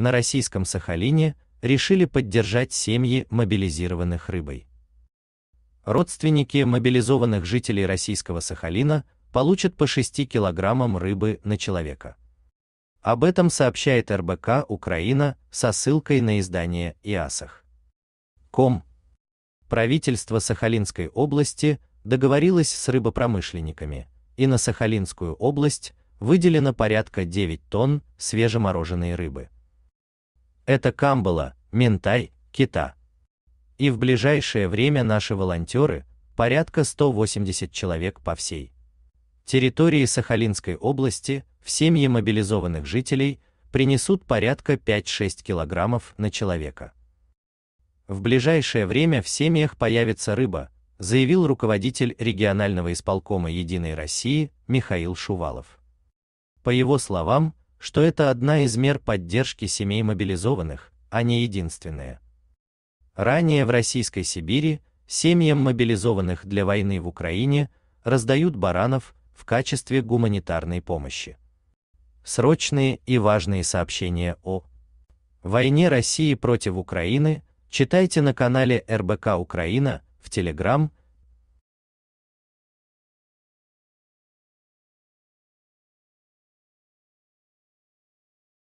на российском Сахалине решили поддержать семьи мобилизированных рыбой. Родственники мобилизованных жителей российского Сахалина получат по 6 килограммам рыбы на человека. Об этом сообщает РБК Украина со ссылкой на издание ИАСах. Ком. Правительство Сахалинской области договорилось с рыбопромышленниками, и на Сахалинскую область выделено порядка 9 тонн свежемороженной рыбы. Это камбала, ментай, кита. И в ближайшее время наши волонтеры, порядка 180 человек по всей территории Сахалинской области, в семьи мобилизованных жителей, принесут порядка 5-6 килограммов на человека. В ближайшее время в семьях появится рыба, заявил руководитель регионального исполкома Единой России Михаил Шувалов. По его словам, что это одна из мер поддержки семей мобилизованных, а не единственная. Ранее в Российской Сибири семьям мобилизованных для войны в Украине раздают баранов в качестве гуманитарной помощи. Срочные и важные сообщения о войне России против Украины читайте на канале РБК Украина в Телеграм